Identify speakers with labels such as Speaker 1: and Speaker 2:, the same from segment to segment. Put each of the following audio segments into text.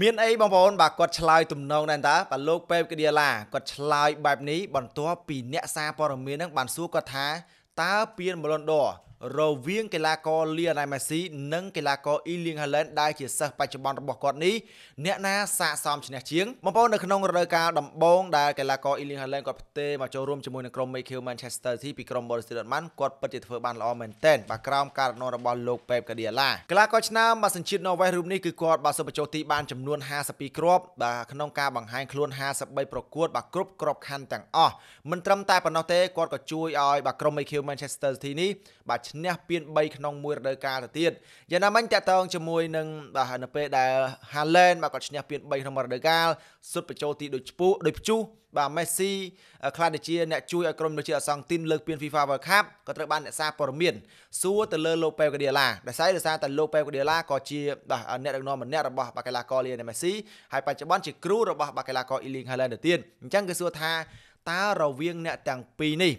Speaker 1: មានអីបងប្អូនបាទគាត់ឆ្លើយទំនងដែរតើបាទលោកពេបកឌីឡាគាត់ឆ្លើយបែបនេះបន្ទាប់ពីអ្នកសារព័ត៌មាននឹង បានសួរគាត់ថាតើពៀនមលនដររវាងកីឡាករលីយ៉ូណែលមេស៊ីនិងកីឡាករអ៊ីលៀងហាឡែនដែលជាសិស្សបច្ចុប្បន្នរបស់គាត់នេះអ្នកណាស័កសមឈ្នះជាងបងប្អូននៅក្នុងរដូវកាលដំបូងដែលកីឡាករអ៊ីលៀងហាឡែនគាត់ផ្ទេមកចូលរួមជាមួយនឹងក្រុម Michael Manchester City ពីក្រុម Borussia Dortmund គាត់ពិតជាធ្វើបានល្អមែនទែនបាទក្រោមការរណនរបស់លោក Pep Guardiola កីឡាករឆ្នាំបាទសញ្ជាតិ Norway រូបនេះគឺគាត់បាទសុបចូលទីបានចំនួន52គ្រាប់បាទក្នុងការបង្ហាញខ្លួន53ប្រកួតបាទគ្រប់ក្របខ័ណ្ឌទាំងអស់មិនត្រឹមតែប៉ុណ្ណោះទេគាត់ក៏ជួយឲ្យបាទក្រុម Michael Manchester City នេះបាទឈ្នះពាន3ក្នុងមួយរដូវកាលទៅទៀតយ៉ាងណាមិញតាក់ទងជាមួយនឹងបាទនៅពេលដែល Haaland បាទគាត់ឈ្នះពាន3ក្នុងមួយរដូវកាលសុទ្ធបញ្ចូលទីដូចឈ្ពូដូចព្យុះបាទ Messi ខ្លះទៅជាអ្នកជួយឲ្យក្រុមប្រជាអសង្ឃទីមលើកពាន FIFA World Cup ក៏ត្រូវបានអ្នកសារព័ត៌មានសួរទៅលើ Lopez Guardiola ដោយសារដោយសារតែ Lopez Guardiola ក៏ជាបាទអ្នកដឹកនាំម្នាក់របស់បាកីឡាករ Lionel Messi ហើយបច្ចុប្បន្នជាគ្រូរបស់បាកីឡាករ Erling Haaland ទៅទៀតអញ្ចឹងគឺសួរថាតើរវាងអ្នកទាំងពីរនេះ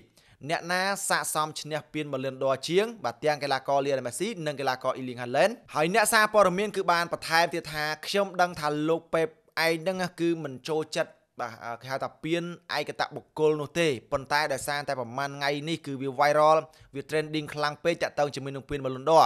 Speaker 1: អ្នកណាស័កសមឈ្នះពានបលិនដរជាងបាទទាំងកីឡាករលីយ៉ាណេលមេស៊ីនិងកីឡាករអ៊ីលីងហាឡែនហើយអ្នកសារព័ត៌មានគឺបានបន្ថែមទៀតថាខ្ញុំដឹងថាលោកពេបឯងហ្នឹងគឺមិនចូលចិត្តបាទគេហៅថាពៀនឯកតបុគ្គលនោះទេប៉ុន្តែដោយសារតែប្រហែលថ្ងៃនេះគឺវា viral វា trending ខ្លាំងពេកតាក់ទងជាមួយនឹងពៀន Ballon d'Or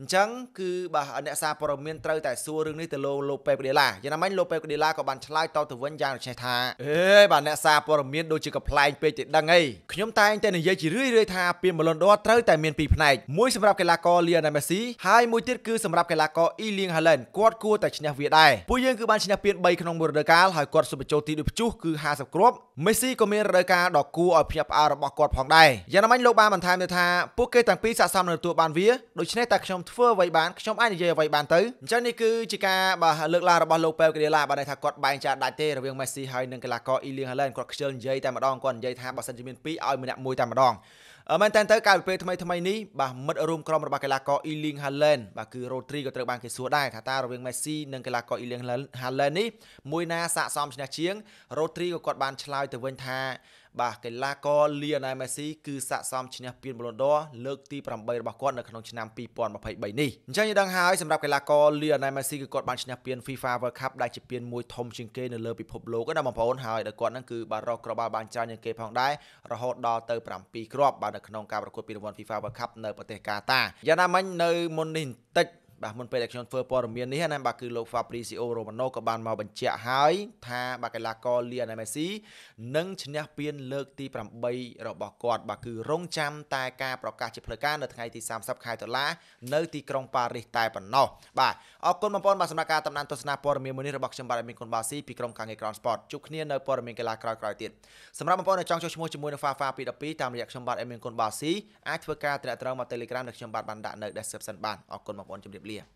Speaker 1: អញ្ចឹងគឺបាទអ្នកសារព័ត៌មានត្រូវតែសួររឿងនេះទៅលោកលោកប៉េកដេឡាយ៉ាងណាមិញលោកប៉េកដេឡាក៏បានឆ្លើយតបទៅវិញយ៉ាងដូចនេះថាអេបាទអ្នកសារព័ត៌មានដូចជាកំ pl ែងពេកទេដឹងអីខ្ញុំតែងតែនិយាយជារឿយៗថាពានបលុនដ័រត្រូវតែមានពីរផ្នែកមួយសម្រាប់កីឡាករ Lionel Messi ហើយមួយទៀតគឺសម្រាប់កីឡាករ Erling Haaland គាត់គួរតែឈ្នះវាដែរពួកយើងគឺបានឈ្នះពាន3ក្នុងមួយរដូវកាលហើយគាត់សុំបញ្ចូលទីដូចព្យុះគឺ50គ្រាប់ Messi ក៏មានរដូវកាលដ៏គួរឲ្យភ្ញាក់ផ្អើលរបស់គាត់ផងដែរយ៉ាងណាមិញលោកបានបន្ថែមទៅថាពួកគេទាំងពីរស័ក្តិសមនឹងទទួលបានវាដូច្នេះតែខ្ញុំធ្វើអ្វីបានខ្ញុំអាចនិយាយអ្វីបានទៅអញ្ចឹងនេះគឺជាការបាទលើកឡើងរបស់លោកប៉ែលការីឡាបាទថាគាត់បែងចែកដាច់ទេរវាងមេស៊ីហើយនិងកីឡាករអ៊ីលៀងហាឡែនគាត់ខ្ជិលនិយាយតែម្ដងគាត់និយាយថាបើសិនជាមាន2ឲ្យម្នាក់មួយតែម្ដងមែនតើទៅកាលពីពេលថ្មីថ្មីនេះបាទមិត្តរួមក្រុមរបស់កីឡាករអ៊ីលីងហាឡែនបាទគឺរ៉ូទ្រីក៏ត្រូវបានគេសួរដែរថាតើរវាងមេស៊ីនិងកីឡាករអ៊ីលីងហាឡែននេះមួយណាស័ក្តិសមឈ្នះជាងរ៉ូទ្រីក៏គាត់បានឆ្លើយទៅវិញថាបាទកីឡាករ Lionel Messi គឺស័ក្តិសមឈ្នះពានប៊ូឡូនដ័រលើកទី8របស់គាត់នៅក្នុងឆ្នាំ2023នេះអញ្ចឹងយើងដឹងហើយសម្រាប់កីឡាករ Lionel Messi គឺគាត់បានឈ្នះពាន FIFA World Cup ដែលជាពានមួយធំជាងគេនៅលើពិភពលោកណាបងប្អូនហើយដល់គាត់ហ្នឹងគឺបានរកក្របាល់បានច្រើនជាងគេផងដែររហូតដល់ទៅ7គ្រាប់បាទនៅក្នុងការប្រកួតពានរង្វាន់ FIFA World Cup នៅប្រទេសកាតាយ៉ាងណាមិញនៅមុននេះបន្តិចបាទមុនពេលដែលខ្ញុំធ្វើព័ត៌មាននេះណាបាទគឺលោក Fabrizio Romano ក៏បានមកបញ្ជាក់ហើយថាបាទកីឡាករ Lionel Messi នឹងឈ្នះពានលើកទី8របស់គាត់បាទគឺរងចាំតែការប្រកាសជាផ្លូវការនៅថ្ងៃទី30ខែតុលានៅទីក្រុងប៉ារីសតែប៉ុណ្ណោះបាទអរគុណបងប្អូនបាទសម្រាប់ការតាមដានទស្សនាព័ត៌មានមួយនេះរបស់ខ្ញុំបាទមានគុណបាស៊ីពីក្រុមការងារ Ground Sport ជួបគ្នានៅព័ត៌មានកីឡាក្រោយៗទៀតសម្រាប់បងប្អូនដែលចង់ចូលឈ្មោះជាមួយនឹង Fafa 212តាមរយៈខ្ញុំបាទមានគុណបាស៊ីអាចធ្វើការត្រាក់ត្រងមក Telegram ដែលខ្ញុំបាទបានដាក់នៅ description បានអរគុណបងប្អូនជម្រាប Yeah.